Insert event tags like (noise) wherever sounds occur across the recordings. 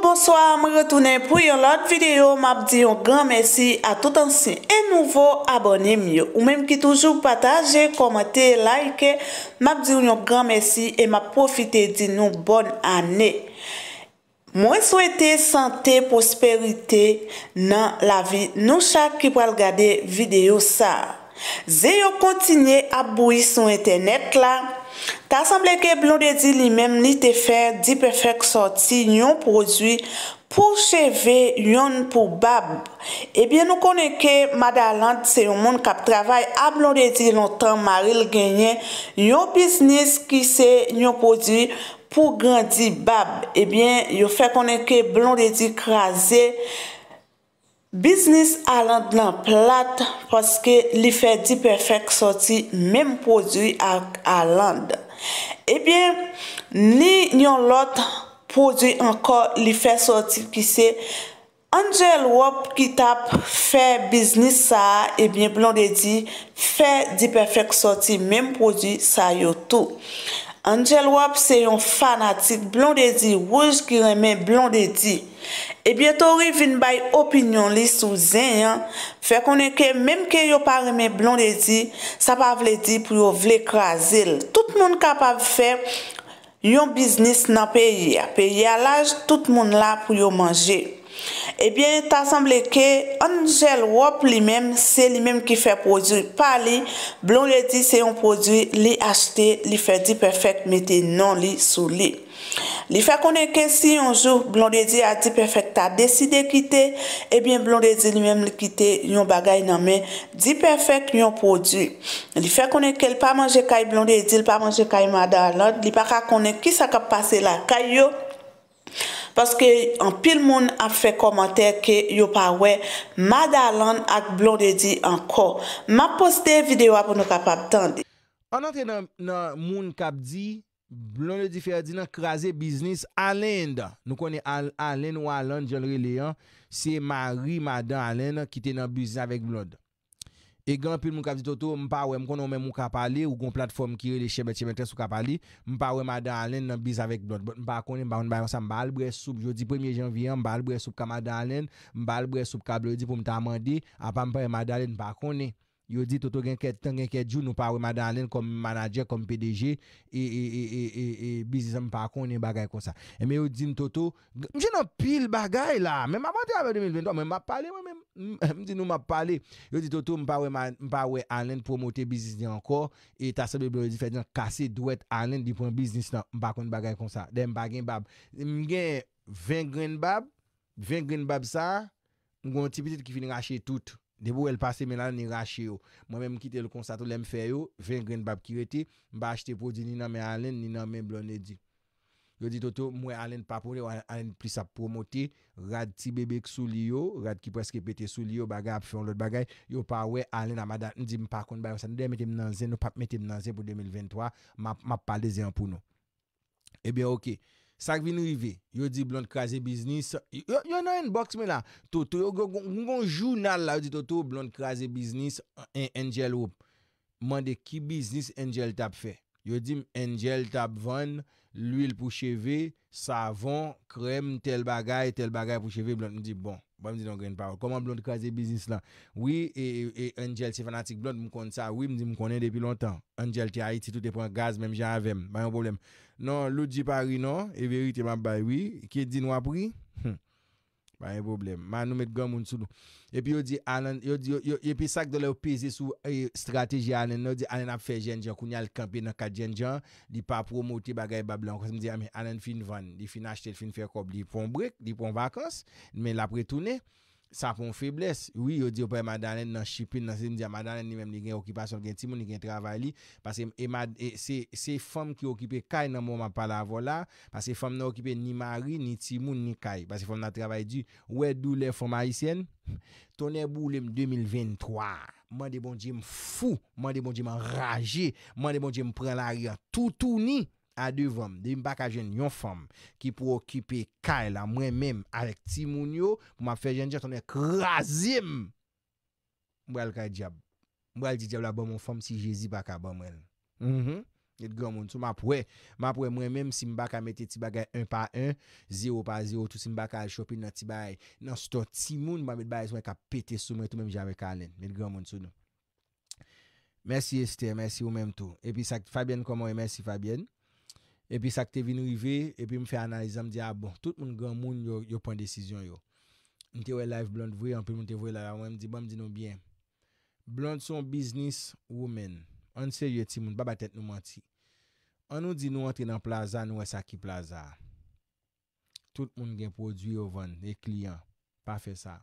Bonsoir, mwen retounen pou yon lot videyo. Mwen ap di yon gran mersi a tout ansin. E nouvo abonye myo. Ou menm ki toujou pataje, komante, like. Mwen ap di yon gran mersi e mwen ap profite di nou bon ane. Mwen souete sante, prosperite nan la vi nou chak ki pou al gade videyo sa. Zeyo kontine ap bouy sou internet la. Tasemble ke blon de di li mem ni te fer di pefek soti yon prodwi pou cheve yon pou bab. Ebyen eh nou konen ke madalant se yon moun kap travay a blon de di yon tan maril genyen yon bisnis ki se yon prodwi pou grandi bab. Ebyen eh yo fe konen ke blon de di krasye. Biznis a land nan plat poske li fe di perfek soti menm podi ak a land. Ebyen, ni yon lot podi ankor li fe soti ki se, anjel wop ki tap fe biznis sa, ebyen blon de di, fe di perfek soti menm podi sa yo tou. Angel Wap se yon fanatik blon de di, wouj ki remen blon de di. E bieto revin bay opinyon li sou zen, fè konen ke mèm ke yo pa remen blon de di, sa pa vle di pou yo vle krasil. Tout moun kapav fè yon biznis nan peyi a. Peyi a laj, tout moun la pou yo manje. Ebyen, ta semble ke anjel wop li menm, se li menm ki fe produy pa li. Blondie di se yon produy li achte, li fe di perfek mette nan li sou li. Li fe konen ke si yon jou, blondie di a di perfek ta deside kite, ebyen, blondie di li menm li kite yon bagay nan men, di perfek yon produy. Li fe konen ke li pa manje kay blondie di, li pa manje kay madalot, li pa ka konen ki sa kap pase la kay yo, Lorske an pil moun a fe komantè ke yo pa we, Mada Alen ak Blondie Di anko. Ma poste videwa pou nou kap ap tande. An ante nan moun kap di, Blondie Di ferdi nan krasè biznis Alen da. Nou konen Alen ou Alen, jen re le an, se Mari Mada Alen ki ten nan biznis avèk Blond. E gran pil mwen kap di toto, mwen pa we mwen konon mwen mwen kap ali, mwen pa we mwen dalen nan biz avek blot, mwen pa konen mwen bayan sa mbal bre soub jodi premye janviyan, mwen pa albre soub ka mwen dalen, mwen pa albre soub ka blodi pou mwen ta mandi, apa mwen pa we mwen dalen mwen pa konen. Yo di toto gen ket ten gen ket ju nou pa we madan len kom manager kom PDG e, e, e, e biznis an mpa akounen bagay kon sa. Eme yo di mtoto, mje nan pil bagay la, mwen ma pate abe de mwen do, mwen ma pale mwen mwen, mwen di nou ma pale. Yo di toto mpa we an len promote biznis di anko, e tasa bebe yo di fè di an kase duwet an len di pon biznis nan mpa akounen bagay kon sa. De mpa gen bab, mgen 20 gren bab, 20 gren bab sa, mwen gonti biznis ki finen ashe tout. Debo el pase menan ni rache yo. Mwen men mkite l konsato lem fe yo. Ve yon gren bab kireti. Mba achete pou di ni nan men alen ni nan men blonedi. Yo di toto mwen alen pa pou li. Yo alen plisa promote. Rad ti bebek sou li yo. Rad ki preske pete sou li yo. Bagay ap fyon lot bagay. Yo pa we alen amada. Ndi mpa kon bayo sa. Nde metem nan zen. Nopap metem nan zen pou 2023. Map pale zen pou nou. Ebyen eh okey. Sak vin rive, yo di blonde kaze biznis, yo nan en box men la, toto yo gongon jounal la, yo di toto, blonde kaze biznis, enjel wop, man de ki biznis enjel tap fe, yo di enjel tap van, l'uil pou cheve, savan, krem, tel bagay, tel bagay pou cheve, blonde, nou di bon, ba bon, m di donkè yon parol, koman blonde kaze biznis la, oui, enjel e, e, se fanatik blonde, m kon sa, oui, m di m konen depi lontan, enjel te a iti, tout te pren gaz, mèm jen avèm, ba yon probleme, Non, lodi pari non, e verite man bayi wii, kiye di nou apri? Bayi problem, man nou met gomoun sou nou. E pi sak do lou pese sou euh, strategi anen, anen ap fe jenjan, koun yal kampi nan kat jenjan, di pa promote bagay bablan, anen ah, fin van, di fin achete, fin fe kop, di pon brek, di pon vakans, men lapre tone. Sa pou m febles, wii yo di yo pa e madanen nan shipin nan se m diya madanen ni menm ni gen okipasyon gen timoun ni gen travay li. Pase se fom ki okipe kay nan mouman pala vola, pase fom nan okipe ni mari, ni timoun, ni kay. Pase fom nan travay di, wè dou lè fom ayisen, tonè bou lèm 2023. Man de bon di m fou, man de bon di m raje, man de bon di m pren laryan, toutouni. A devom, devim bak a jen yon fom ki pou okipe ka la mwen menm alek ti moun yo pou ma fe jen jen ton e krasim mwen al ka diab. Mwen al di diab la ba bon, mwen fom si je zi baka ba mwen. Et mhm. gwa moun sou. Ma pou e mwen menm si m baka meti ti bagay 1 pa 1, 0 pa 0, si m baka al chopin nan ti bay nan stot ti moun mwen bete bayi sou mwen ka pete sou mwen tou menm jave kalen. Et gwa moun sou nou. Mersi este, mersi ou menm tou. E pi sak Fabienne komo e mersi Fabienne. Epi sak te vi nou i ve, epi m fè analize, m di a ah bon, tout moun gen moun yo pon desisyon yo. M te wè live blonde vwe, anpè m te wè la wè, m di bon, m di nou bien. Blonde son business woman. An se yè ti, moun babatèt nou man ti. An nou di nou an tre nan plaza, nou wè saki plaza. Tout moun gen prodwi yo vwan, e kliyan. Pa fè sa.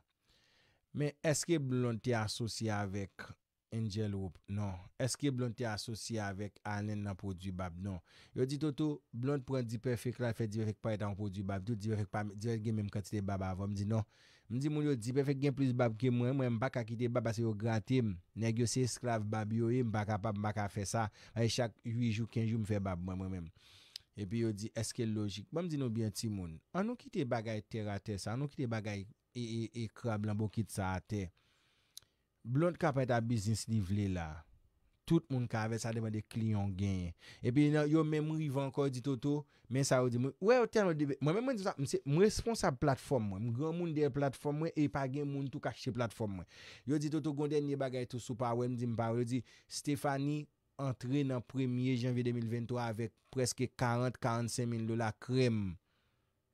Men eske blonde te asosye avèk? Angel Hope, non. Eske blonde te asosye avèk anen nan prodwi bab, non. Yo di toto, blonde pou an di perfek la, fe direk pa etan prodwi bab, di direk pa, direk gen mèm katite bab avèm, di non. Mèm di moun yo di, perfek gen plis bab gen mwen, mwen mbak a kite bab ase yo grantem, neg yo se eskrav bab yo e, mbak a pap, mbak a fe sa, ay e chak 8 jou, 15 jou mwen fe bab mwen mwen mèm. Epi yo di, eske logik. Mwen mdi nou bi an ti moun, an nou kite bagay ter atè sa, an nou kite bagay ekra e, e blanbo kit sa atè. Blonde ka pa et a biznis nivele la. Tout moun ka ave sa demande kliyon genye. E pi yo men mou yi vanko di toto. Men sa yo di mou. Mwen moun di sa. Mwen responsa platform mwen. Mwen gran moun de platform mwen. E pa gen moun tou kache platform mwen. Yo di toto gonde nye bagay tou soupa. Mwen di mou paro. Yo di Stefani entre nan premye janvi 2023. Avèk preske 40-45 min lola krem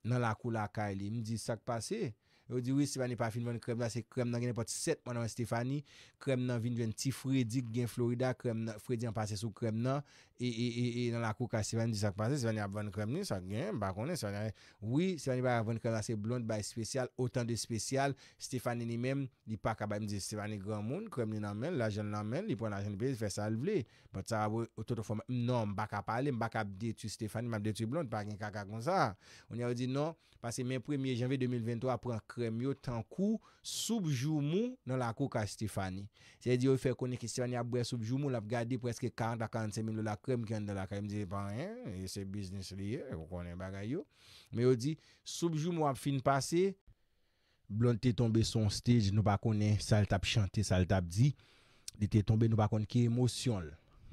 nan la kou la ka li. Mwen di sak pase e. Ou di, wè, Stéphanie pa fin van krem nan, se krem nan genè pot 7 man nan Stéphanie, krem nan vin ven ti Frédie gen Florida, krem nan, Frédie an passe sou krem nan, e, e, e, e, nan la kou ka Stéphanie di sak passe, Stéphanie ap van krem nan, sa gen, bakounen, Stéphanie, wè, Stéphanie pa ap van krem nan, se blond, baye spesyal, otan de spesyal, Stéphanie ni men, li pa ka baye mdi, Stéphanie gran moun, krem nan men, la jen nan men, li pon la jen nan men, li fè salvelé, pot sa avou, ou toto fòm, non, mba ka pale, mba ka bde tu Stéphanie, mba bde tu blond, krem yo tan kou soubjou mou nan la kou ka Stéphanie se di yo fe konen ki Stéphanie ap bre soubjou mou la ap gade preske 40-45 min la krem gen nan la krem se business liye me yo di soubjou mou ap fin pase blon te tombe son stage nou pa konen sal tap chante sal tap di te tombe nou pa konen ki emosyon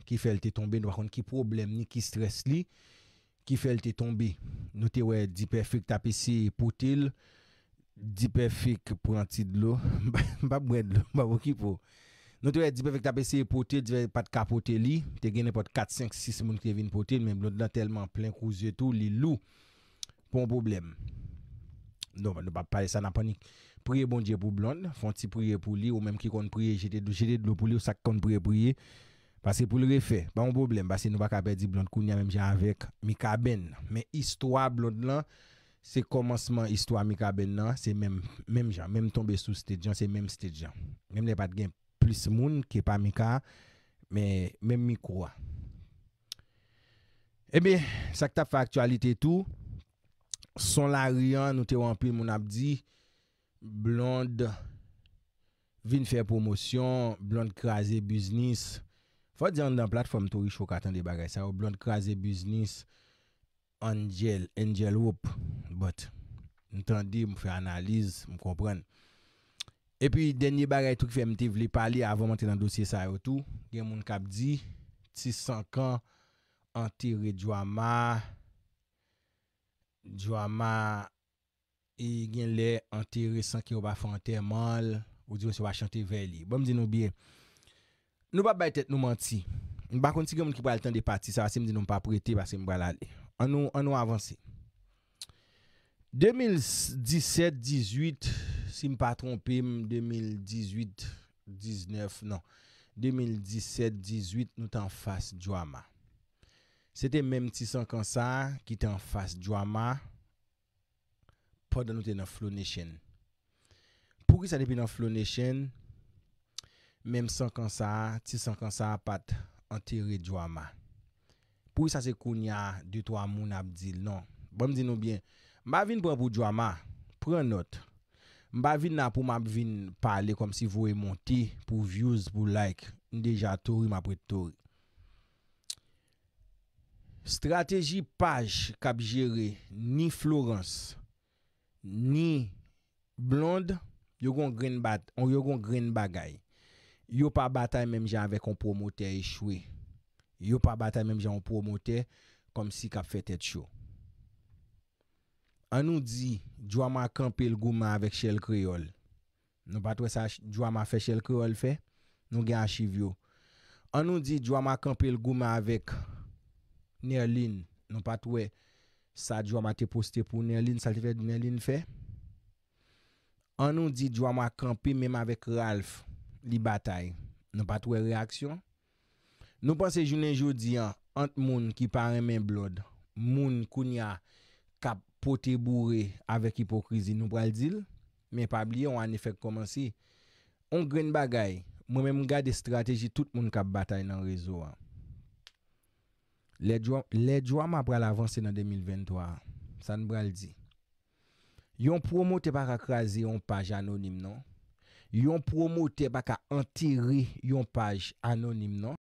ki fel te tombe nou pa konen ki problem ni ki stres li ki fel te tombe nou te we di perfect ap ese poutil Dipefik pou an ti dlo (laughs) Ba bwè dlo, ba wò ki pou Non te wè dipefik tapè se yè pote Dive pat kapote li Te genè pat 4, 5, 6 moun krevin pote Men blon dlan telman plen kouzye tou Li lou, pon problem Non, nou pa pale sa na panik Prie bon dje pou blon Fon ti prie pou li, ou menm ki kon prie Jete dlo pou li, ou sak kon prie pou li Pasè pou l refè, pon problem Basè nou pa kapè di blon koun ya menm jè avèk Mi kaben, men istwa blon dlan Se komanseman histwa mi ka ben nan, se menm jan, menm tombe sou sete jan, se menm sete jan. Menm ne pat gen plis moun ki pa mi ka, menm mi kwa. Ebe, sakta pa aktualite tou, son la riyan nou te wampil moun ap di, blonde vin fè promosyon, blonde krasè biznis. Fò diyan nan platfòm tou rich fò katan de bagay sa, blonde krasè biznis. Angel, angel wop But, n tan de m fè analize M kompren E pi denye bagay tout ki fè m te vle pali Avèm an te nan dosye sa yo tout Gen moun kap di Tisankan Antere Djoama Djoama E gen le Antere sankyo ba fante mal Ou diyon se wa chante veli Bèm bon, di nou biye Nou ba bay tèt nou manti M bakon ti gen moun ki bwa l tan de pati Sa wase m di nou m pa prete Base m bwa l alè An nou avansi. 2017-18, si m pa trompim, 2018-19, nan. 2017-18, nou tan fass djwama. Sete menm ti sankansa ki tan fass djwama, poda nou ten nan flow nation. Pou ki sa depi nan flow nation, menm sankansa, ti sankansa pat an teri djwama. Pou y sa se koun ya 2-3 moun ap zil nan. Bwem bon, zin nou bien. Mba vin pran pou drama. Pran not. Mba vin nan pou mba vin pale kom si vou e monte pou views pou like. Ndeja tori mba pre tori. Strateji page kap jere ni Florence ni blonde yon yon gren bagay. Yon pa batay menm jan ve kompromote e chwey. Yo pa bata mèm jan ou promote kom si kap fè tè tchou. An nou di, jwa mwa kampe l gouman avèk Chelle Creole. Nou batwe sa jwa mwa fè Chelle Creole fè, nou gen a chivyo. An nou di, jwa mwa kampe l gouman avèk Nerlin. Nou batwe sa jwa mwa te poste pou Nerlin, salte fè doun Nerlin fè. An nou di, jwa mwa kampe mèm avèk Ralph li batay. Nou batwe reaksyon. Nou panse jounen jodi an, ant moun ki paremen blod, moun kounya kap pote bourre avek hipokrizi nou bral dil, men pabli yon an efek koman si, on gren bagay, moun men mou gade strategi tout moun kap batay nan rezo an. Le djwa ma bral avanse nan 2023, sa nou bral di. Yon promo te pa kakraze yon page anonim nan, yon promo te pa kakantiri yon page anonim nan,